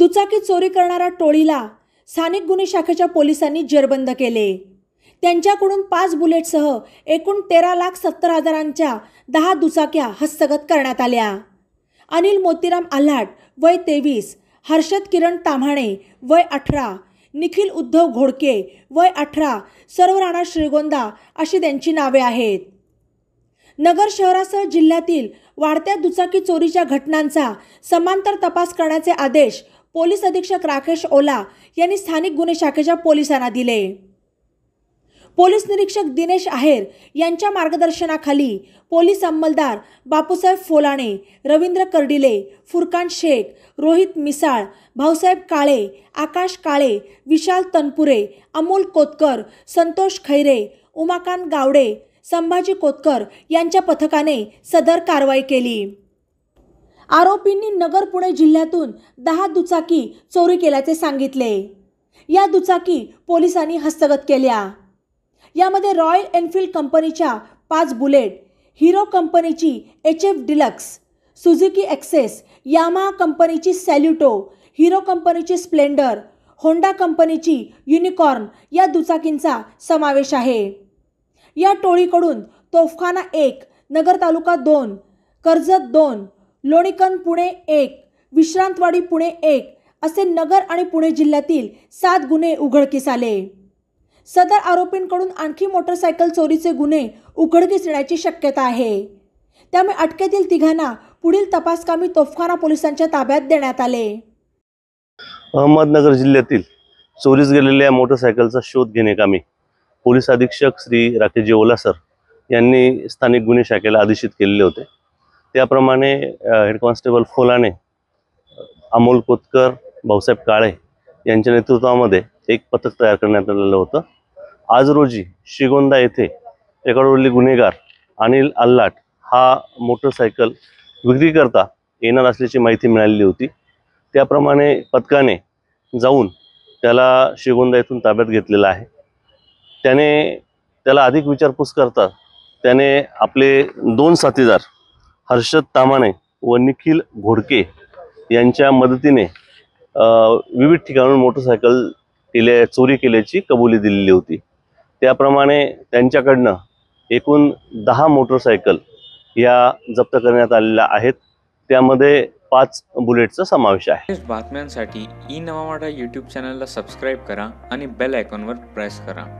दुचाकी चोरी करणाऱ्या टोळीला स्थानिक गुन्हे शाखेच्या पोलिसांनी जेरबंद केले त्यांच्याकडून पाच बुलेटसह एकूण तेरा लाख सत्तर हजारांच्या दहा दुचाक्या हस्तगत करण्यात आल्या अनिल मोतीराम आल्हाट वय तेवीस हर्षद किरण ताम्हाणे वय अठरा निखिल उद्धव घोडके वय अठरा सर्व राणा श्रीगोंदा अशी त्यांची नावे आहेत नगर शहरासह जिल्ह्यातील वाढत्या दुचाकी चोरीच्या घटनांचा समांतर तपास करण्याचे आदेश पोलीस अधीक्षक राकेश ओला यांनी स्थानिक गुन्हे शाखेच्या पोलिसांना दिले पोलीस निरीक्षक दिनेश आहेर यांच्या मार्गदर्शनाखाली पोलीस अंमलदार बापूसाहेब फोलाणे रवींद्र कर्डिले फुरकान शेख रोहित मिसाळ भाऊसाहेब काळे आकाश काळे विशाल तनपुरे अमोल कोतकर संतोष खैरे उमाकांत गावडे संभाजी कोतकर यांच्या पथकाने सदर कारवाई केली आरोपींनी नगर पुणे जिल्ह्यातून दहा दुचाकी चोरी केल्याचे सांगितले या दुचाकी पोलिसांनी हस्तगत केल्या यामध्ये रॉयल एनफील्ड कंपनीच्या पाच बुलेट हिरो कंपनीची H F Deluxe Suzuki Access Yamaha कंपनीची सॅल्युटो हिरो कंपनीची स्प्लेंडर होंडा कंपनीची युनिकॉर्न या दुचाकींचा समावेश आहे या टोळीकडून तोफखाना एक नगर तालुका दोन कर्जत दोन लोणीकन पुणे एक विश्रांतवाडी पुणे एक असे नगर आणि पुणे जिल्ह्यातील सात गुन्हे उघडकीस आले सदर आरोपींकडून आणखी मोटरसायकल चोरीचे गुन्हे उघडकीस येण्याची शक्यता आहे त्यामुळे अटकेतील तिघांना पुढील तपासकामी तोफखाना पोलिसांच्या ताब्यात देण्यात आले अहमदनगर जिल्ह्यातील चोरीस गेलेल्या मोटरसायकलचा शोध घेणे कामी पोलीस अधीक्षक श्री राकेश ओला सर यांनी स्थानिक गुन्हे शाखेला आदेशित केलेले होते त्याप्रमाणे हेड कॉन्स्टेबल फोलाने अमोल कोतकर भाऊसाहेब काळे यांच्या नेतृत्वामध्ये एक पथक तयार करण्यात आलेलं होतं आज रोजी शिगोंदा येथे एकाडोली गुन्हेगार अनिल अल्लाट हा मोटरसायकल विक्रीकरता येणार असल्याची माहिती मिळालेली होती त्याप्रमाणे पथकाने जाऊन त्याला शिगोंदा येथून ताब्यात घेतलेला आहे त्याने त्याला अधिक विचारपूस करता त्याने आपले दोन साथीदार हर्षद तामाने व निखिल घोडके यांच्या मदतीने विविध ठिकाणून मोटरसायकल केल्या चोरी केल्याची कबुली दिलेली होती त्याप्रमाणे त्यांच्याकडनं एकूण दहा मोटरसायकल या जप्त करण्यात आलेल्या आहेत त्यामध्ये पाच बुलेटचा समावेश आहे बातम्यांसाठी ई नवाडा यूट्यूब चॅनलला सबस्क्राईब करा आणि बेल आयकॉनवर प्रेस करा